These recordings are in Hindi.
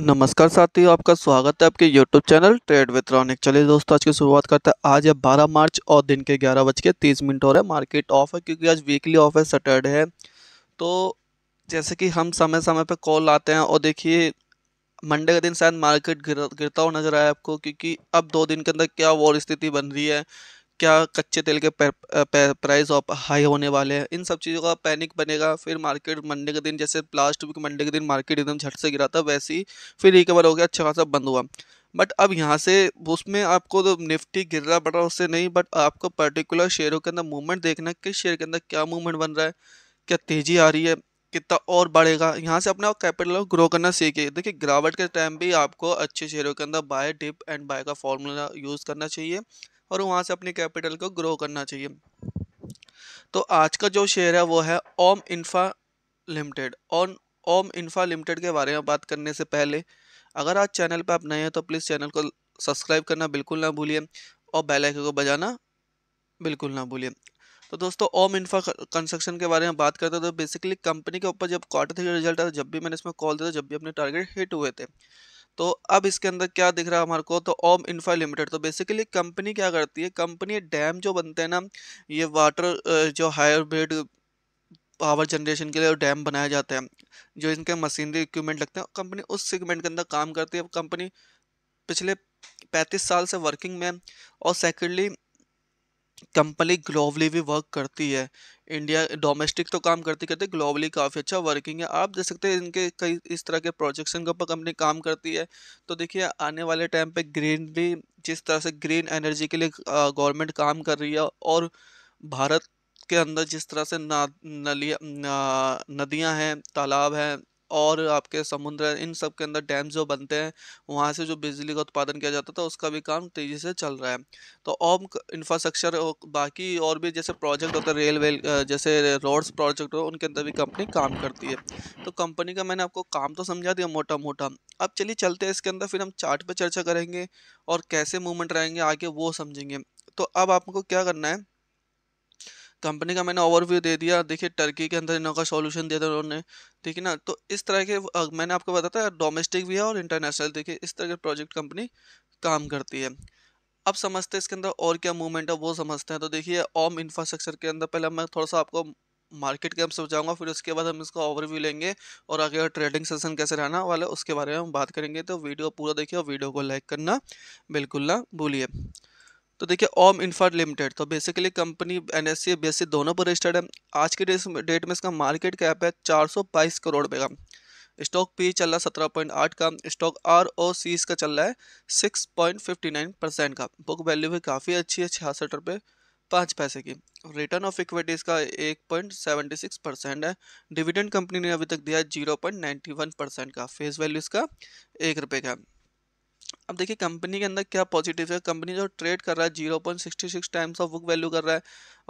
नमस्कार साथियों आपका स्वागत है आपके YouTube channel trade with Ronik चलिए दोस्तों आज की शुरुआत करते हैं आज है 12 मार्च और दिन के ग्यारह बज के तीस मिनट हो रहा है मार्केट ऑफ है क्योंकि आज वीकली ऑफ है सैटरडे है तो जैसे कि हम समय समय पर कॉल आते हैं और देखिए मंडे के दिन शायद मार्केट गिर गिरता हुआ नजर आया आपको क्योंकि अब दो दिन के अंदर क्या वॉर स्थिति बन रही है क्या कच्चे तेल के प्राइस ऑफ हाई होने वाले हैं इन सब चीज़ों का पैनिक बनेगा फिर मार्केट मंडे के दिन जैसे लास्ट वीक मंडे के दिन मार्केट एकदम झट से गिरा था वैसे ही फिर रिकवर हो गया अच्छा खासा बंद हुआ बट अब यहाँ से उसमें आपको तो निफ्टी गिर रहा रहा उससे नहीं बट आपको पर्टिकुलर शेयरों के अंदर मूवमेंट देखना किस शेयर के अंदर क्या मूवमेंट बन रहा है क्या तेज़ी आ रही है कितना और बढ़ेगा यहाँ से अपना कैपिटल ग्रो करना सीखिए देखिए गिरावट के टाइम भी आपको अच्छे शेयरों के अंदर बाय डिप एंड बाय का फॉर्मूला यूज़ करना चाहिए और वहाँ से अपने कैपिटल को ग्रो करना चाहिए तो आज का जो शेयर है वो है ओम इन्फा लिमिटेड और ओम इन्फा लिमिटेड के बारे में बात करने से पहले अगर आज चैनल पर आप नए हैं तो प्लीज़ चैनल को सब्सक्राइब करना बिल्कुल ना भूलिए और बेल आइकन को बजाना बिल्कुल ना भूलिए तो दोस्तों ओम इन्फा कंस्ट्रक्शन के बारे में बात करते तो बेसिकली कंपनी के ऊपर जब क्वार्टर थ्री रिजल्ट आया जब भी मैंने इसमें कॉल दिया जब भी अपने टारगेट हिट हुए थे तो अब इसके अंदर क्या दिख रहा है हमारे को तो ओम इन्फ्रा लिमिटेड तो बेसिकली कंपनी क्या करती है कंपनी डैम जो बनते हैं ना ये वाटर जो हायर ब्रेड पावर जनरेशन के लिए डैम बनाए जाते हैं जो इनके मशीनरी इक्विपमेंट लगते हैं कंपनी उस सेगमेंट के अंदर काम करती है कंपनी पिछले पैंतीस साल से वर्किंग में और सेकेंडली कंपनी ग्लोबली भी वर्क करती है इंडिया डोमेस्टिक तो काम करती करती ग्लोबली काफ़ी अच्छा वर्किंग है आप देख सकते हैं इनके कई इस तरह के प्रोजेक्शन के ऊपर कंपनी काम करती है तो देखिए आने वाले टाइम पे ग्रीन भी जिस तरह से ग्रीन एनर्जी के लिए गवर्नमेंट काम कर रही है और भारत के अंदर जिस तरह से ना नलिया नदियाँ हैं तालाब हैं और आपके समुद्र इन सब के अंदर डैम जो बनते हैं वहाँ से जो बिजली का उत्पादन किया जाता था उसका भी काम तेज़ी से चल रहा है तो और इंफ्रास्ट्रक्चर बाकी और भी जैसे प्रोजेक्ट होते हैं रेलवे जैसे रोड्स प्रोजेक्ट हो उनके अंदर भी कंपनी काम करती है तो कंपनी का मैंने आपको काम तो समझा दिया मोटा मोटा अब चलिए चलते हैं इसके अंदर फिर हम चार्ट पर चर्चा करेंगे और कैसे मूवमेंट रहेंगे आगे वो समझेंगे तो अब आपको क्या करना है कंपनी का मैंने ओवरव्यू दे दिया देखिए टर्की के अंदर इनका सॉल्यूशन दिया था उन्होंने ठीक है ना तो इस तरह के मैंने आपको बताया था डोमेस्टिक भी है और इंटरनेशनल देखिए इस तरह के प्रोजेक्ट कंपनी काम करती है अब समझते हैं इसके अंदर और क्या मूवमेंट है वो समझते हैं तो देखिए ओम इंफ्रास्ट्रक्चर के अंदर पहले मैं थोड़ा सा आपको मार्केट के कैम्प समझाऊंगा फिर उसके बाद हम इसका ओवरव्यू लेंगे और आगे ट्रेडिंग सेशन कैसे रहना वाला उसके बारे में हम बात करेंगे तो वीडियो पूरा देखिए और वीडियो को लाइक करना बिल्कुल ना भूलिए तो देखिए ओम इन्फ्रा लिमिटेड तो basically company N S C दोनों पर रजिस्टर्ड है आज के डेट में इसका मार्केट कैप है चार करोड़ रुपये का स्टॉक पी चल रहा है सत्रह पॉइंट आठ का स्टॉक आर ओ सी इसका चल रहा है six point fifty nine percent का बुक वैल्यू भी काफ़ी अच्छी है छियासठ रुपये पाँच पैसे की रिटर्न ऑफ इक्विटी इसका एक पॉइंट सेवेंटी सिक्स परसेंट है डिविडेंड कंपनी ने अभी तक दिया है zero point ninety one percent का फेस वैल्यू इसका एक रुपये का अब देखिए कंपनी के अंदर क्या पॉजिटिव है कंपनी जो ट्रेड कर रहा है zero point sixty six times of book value कर रहा है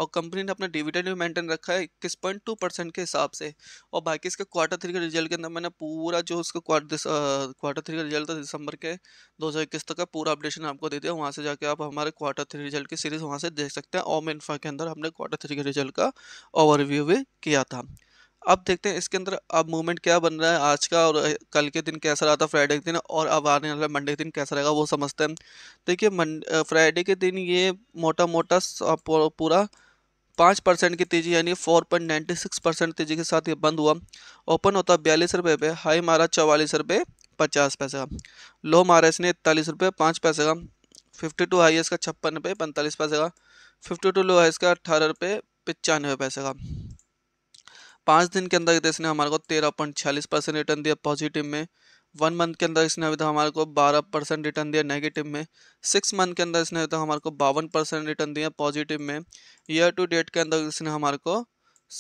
और कंपनी ने अपना डिविडेंड भी मेंटेन रखा है इक्कीस पॉइंट टू परसेंट के हिसाब से और बाकी इसके क्वार्टर थ्री के रिजल्ट के अंदर मैंने पूरा जो उसका क्वार्टर थ्री का रिजल्ट था दिसंबर के दो हज़ार इक्कीस तक का पूरा अपडेशन आपको दे दिया वहाँ से जाके आप हमारे क्वार्टर थ्री रिजल्ट की सीरीज़ वहाँ से देख सकते हैं ओम इन्फा के अंदर हमने क्वार्टर थ्री के रिजल्ट का ओवरव्यू भी किया था अब देखते हैं इसके अंदर अब मूवमेंट क्या बन रहा है आज का और कल के दिन कैसा रहा था फ्राइडे के दिन और अब आने वाला मंडे के दिन कैसा रहेगा वो समझते हैं देखिए फ्राइडे के दिन ये मोटा मोटा पूरा पाँच परसेंट की तेज़ी यानी four point ninety six percent तेज़ी के साथ ये बंद हुआ ओपन होता बयालीस रुपये पे हाई मारा चवालीस रुपये पचास पैसे का लो मारा इसने इकतालीस रुपये पाँच पैसे का फिफ्टी टू हाई इसका छप्पन रुपये पैंतालीस पैसे का फिफ्टी टू लो है इसका अट्ठारह रुपये पचानवे पैसे का पाँच दिन के अंदर इसने हमारे को तेरह पॉइंट छियालीस परसेंट रिटर्न दिया पॉजिटिव में वन मंथ के अंदर इसने अभी तक हमारे को बारह परसेंट रिटर्न दिया नेगेटिव में सिक्स मंथ के अंदर इसने अभी तक हमारे को बावन परसेंट रिटर्न दिया पॉजिटिव में ईयर टू डेट के अंदर इसने हमारे को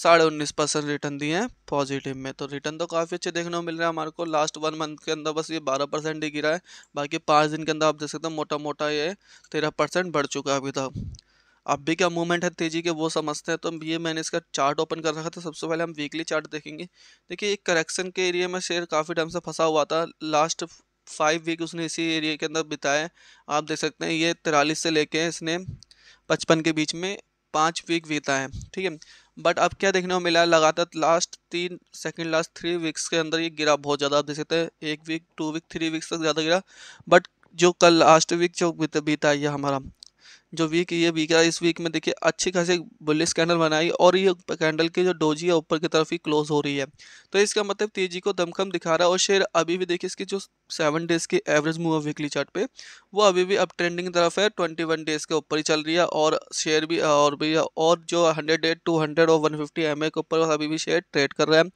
साढ़े उन्नीस परसेंट रिटर्न दिए हैं पॉजिटिव में तो रिटर्न तो काफ़ी अच्छे देखने को मिल रहा है हमारे को लास्ट वन मंथ के अंदर बस ये बारह परसेंट ही गिरा है बाकी पाँच दिन के अंदर आप देख सकते हो मोटा मोटा ये तेरह परसेंट बढ़ चुका है अभी तक अभी क्या मूवमेंट है तेजी के वो समझते हैं तो ये मैंने इसका चार्ट ओपन कर रखा था सबसे पहले हम वीकली चार्ट देखेंगे देखिए एक करेक्शन के एरिया में शेयर काफ़ी टाइम से फंसा हुआ था लास्ट फाइव वीक उसने इसी एरिया के अंदर बिताए आप देख सकते हैं ये तिरालीस से लेके इसने पचपन के बीच में पाँच वीक बीता है ठीक है बट अब क्या देखने को मिला लगातार लास्ट तीन सेकंड लास्ट थ्री वीक्स के अंदर ये गिरा बहुत ज़्यादा आप देख सकते हैं एक week two week three weeks तक ज़्यादा गिरा बट जो कल लास्ट वीक जो बीता ये हमारा जो वीक ये वीक है इस वीक में देखिए अच्छी खासी बुलिस कैंडल बनाई और ये कैंडल की जो डोजी है ऊपर की तरफ ही क्लोज हो रही है तो इसका मतलब तेजी को दमखम दिखा रहा है और शेयर अभी भी देखिए इसकी जो सेवन डेज़ की एवरेज मूव है वीकली चार्ट पे वो अभी भी अब ट्रेंडिंग तरफ है ट्वेंटी वन डेज़ के ऊपर ही चल रही है और शेयर भी और भी और जो हंड्रेड डेट टू हंड्रेड और वन फिफ्टी एम के ऊपर अभी भी शेयर ट्रेड कर रहा है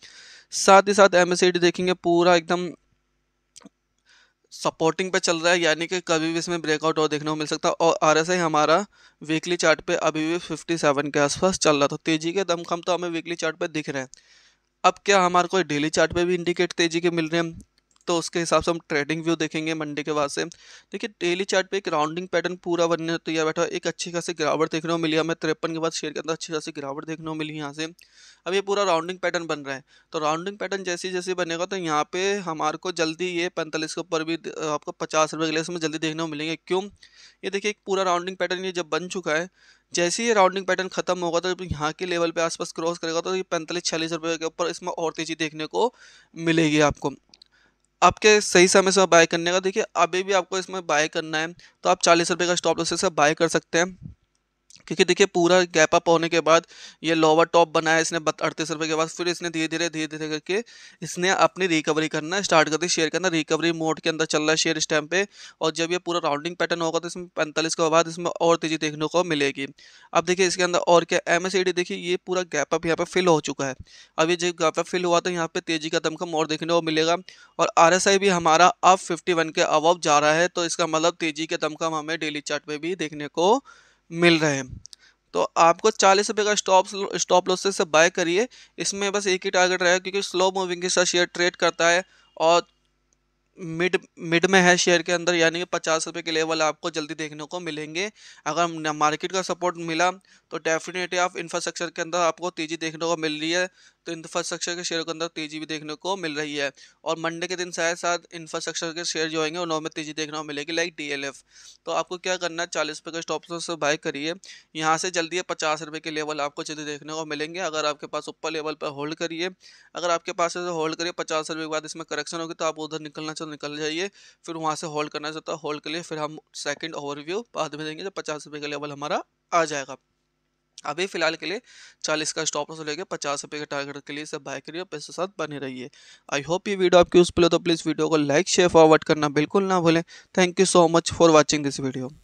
साथ ही साथ एम देखेंगे पूरा एकदम सपोर्टिंग पे चल रहा है यानी कि कभी भी इसमें ब्रेकआउट और देखने को मिल सकता है और आर एस आई हमारा वीकली चार्ट पे अभी भी 57 के आसपास चल रहा था तो तेज़ी के दमखम तो हमें वीकली चार्ट पे दिख रहे हैं अब क्या हमारे कोई डेली चार्ट पे भी इंडिकेट तेज़ी के मिल रहे हैं तो उसके हिसाब से हम ट्रेडिंग व्यू देखेंगे मंडे के बाद से देखिए डेली चार्ट पे एक राउंडिंग पैटर्न पूरा बनने तैयार बैठा एक अच्छी खासी गिरावट देखने को मिली हमें तिरपन के बाद शेयर के अंदर अच्छी खासी गिरावट देखने को मिली यहाँ से अब ये पूरा राउंडिंग पैटर्न बन रहा है तो राउंडिंग पैटर्न जैसे जैसे बनेगा तो यहाँ पे हमारे को जल्दी ये पैंतालीस के ऊपर भी आपको पचास रुपये के लिए इसमें जल्दी देखने को मिलेंगे क्यों ये देखिए एक पूरा राउंडिंग पैटर्न ये जब बन चुका है जैसे ही राउंडिंग पैटर्न खत्म होगा तो यहाँ के लेवल पे आसपास क्रॉस करेगा तो ये पैंतालीस छियालीस रुपये के ऊपर इसमें और तेज़ी देखने को मिलेगी आपको आपके सही समय से बाय करने का देखिए अभी भी आपको इसमें बाय करना है तो आप चालीस रुपये का स्टॉप लॉस से बाय कर सकते हैं क्योंकि देखिए पूरा गैप अप होने के बाद ये लोअर टॉप बनाया इसने अड़तीस रुपये के बाद फिर इसने धीरे धीरे धीरे धीरे करके इसने अपनी रिकवरी करना स्टार्ट कर दी शेयर करना रिकवरी मोड के अंदर चल रहा है शेयर इस टाइम पे और जब ये पूरा राउंडिंग पैटर्न होगा तो इसमें पैंतालीस के बाद इसमें और तेज़ी देखने को मिलेगी अब देखिए इसके अंदर और क्या एम देखिए ये पूरा गैप अप यहाँ पर फिल हो चुका है अब ये जब गैप अप फिल हुआ तो यहाँ पर तेज़ी का दमकम और देखने को मिलेगा और आर भी हमारा अब फिफ्टी के अवब जा रहा है तो इसका मतलब तेज़ी का दमकम हमें डेली चार्ट भी देखने को मिल रहे हैं तो आपको चालीस रुपये का स्टॉप स्टॉप लॉस से बाय करिए इसमें बस एक ही टारगेट रहेगा क्योंकि स्लो मूविंग के साथ शेयर ट्रेड करता है और मिड मिड में है शेयर के अंदर यानी कि पचास रुपये के लेवल आपको जल्दी देखने को मिलेंगे अगर मार्केट का सपोर्ट मिला तो डेफिनेटली आप इंफ्रास्ट्रक्चर के अंदर आपको तेज़ी देखने को मिल रही है तो इंफ्रास्ट्रक्चर के शेयर के अंदर तेजी भी देखने को मिल रही है और मंडे के दिन शायद साथ इंफ्रास्ट्रक्चर के शेयर जो होंगे उन्होंने तेजी देखने को मिलेगी लाइक डी तो आपको क्या करना है चालीस रुपये का स्टॉप से बाय करिए यहाँ से जल्दी पचास रुपये के लेवल आपको जल्दी देखने को मिलेंगे अगर आपके पास ऊपर लेवल पर होल्ड करिए अगर आपके पास होल्ड तो करिए पचास रुपये के बाद इसमें करेक्शन होगी तो आप उधर निकलना चाहते तो निकल जाइए फिर वहाँ से होल्ड करना चाहता तो है होल्ड के लिए फिर हम सेकेंड ओवरव्यू बाद में देंगे जब पचास रुपये का लेवल हमारा आ जाएगा अभी फिलहाल के लिए चालीस का स्टॉप लॉस लेके पचास रुपये के टारगेट के लिए सब बाय करिए और पैसे साथ बने रहिए आई होप ये वीडियो आपके यूज़फुल हो तो प्लीज़ वीडियो को लाइक शेयर फॉरवर्ड करना बिल्कुल ना भूलें thank you so much for watching this video